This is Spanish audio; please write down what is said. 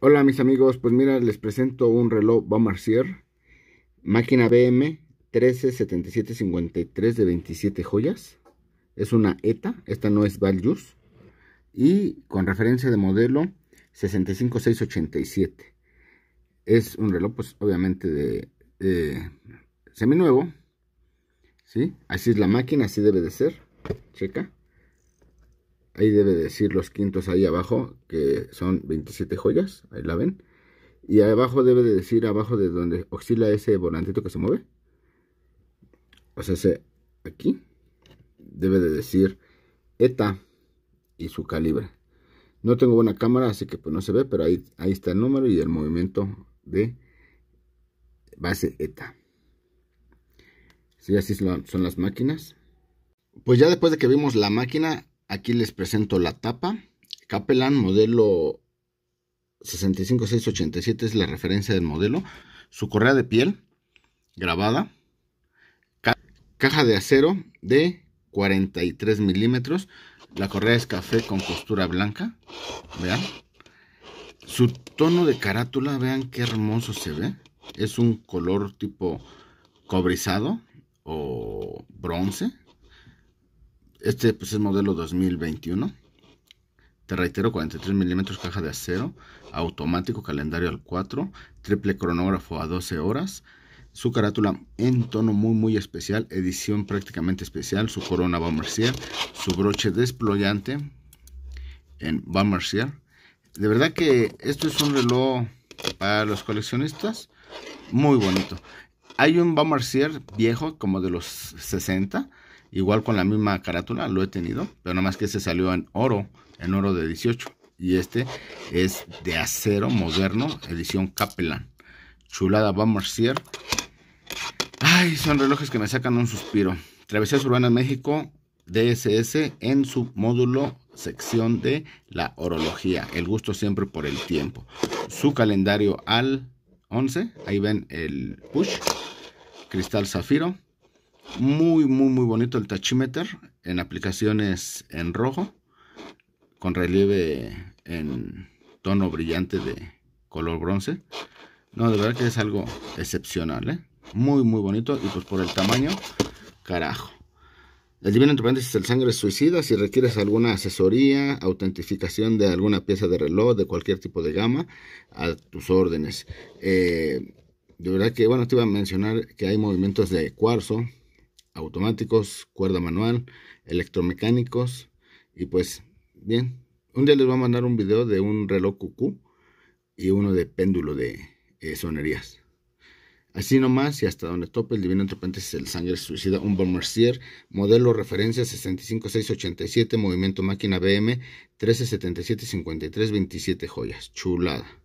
Hola mis amigos, pues mira, les presento un reloj Baumarcier, máquina BM 137753 de 27 joyas. Es una ETA, esta no es Valjus. Y con referencia de modelo 65687. Es un reloj, pues obviamente de, semi seminuevo. Así es la máquina, así debe de ser. Checa. Ahí debe decir los quintos ahí abajo, que son 27 joyas, ahí la ven. Y abajo debe de decir, abajo de donde oscila ese volantito que se mueve. O sea, aquí debe de decir ETA y su calibre. No tengo buena cámara, así que pues no se ve, pero ahí, ahí está el número y el movimiento de base ETA. Sí, así son las máquinas. Pues ya después de que vimos la máquina, Aquí les presento la tapa. Capellan modelo 65687 es la referencia del modelo. Su correa de piel grabada. caja de acero de 43 milímetros. La correa es café con costura blanca. Vean. Su tono de carátula, vean qué hermoso se ve. Es un color tipo cobrizado o bronce. Este pues, es modelo 2021. Te reitero, 43 milímetros, caja de acero, automático, calendario al 4, triple cronógrafo a 12 horas. Su carátula en tono muy muy especial, edición prácticamente especial, su corona va Marcier su broche desployante en Van De verdad que esto es un reloj para los coleccionistas muy bonito. Hay un Van viejo como de los 60 igual con la misma carátula, lo he tenido, pero nada más que se salió en oro, en oro de 18. Y este es de acero moderno, edición Capelan. Chulada a Mercier. Ay, son relojes que me sacan un suspiro. Travesías Urbanas México, DSS, en su módulo sección de la orología. El gusto siempre por el tiempo. Su calendario al 11. Ahí ven el push. Cristal zafiro. Muy, muy, muy bonito el tachímetro... en aplicaciones en rojo, con relieve en tono brillante de color bronce. No, de verdad que es algo excepcional, ¿eh? Muy, muy bonito y pues por el tamaño, carajo. El divino entre paréntesis el sangre suicida, si requieres alguna asesoría, autentificación de alguna pieza de reloj, de cualquier tipo de gama, a tus órdenes. Eh, de verdad que, bueno, te iba a mencionar que hay movimientos de cuarzo, automáticos, cuerda manual, electromecánicos y pues bien, un día les voy a mandar un video de un reloj cucú y uno de péndulo de eh, sonerías. Así nomás y hasta donde tope el divino entre es el sangre suicida, un Bon modelo referencia 65687, movimiento máquina BM 13775327 joyas, chulada.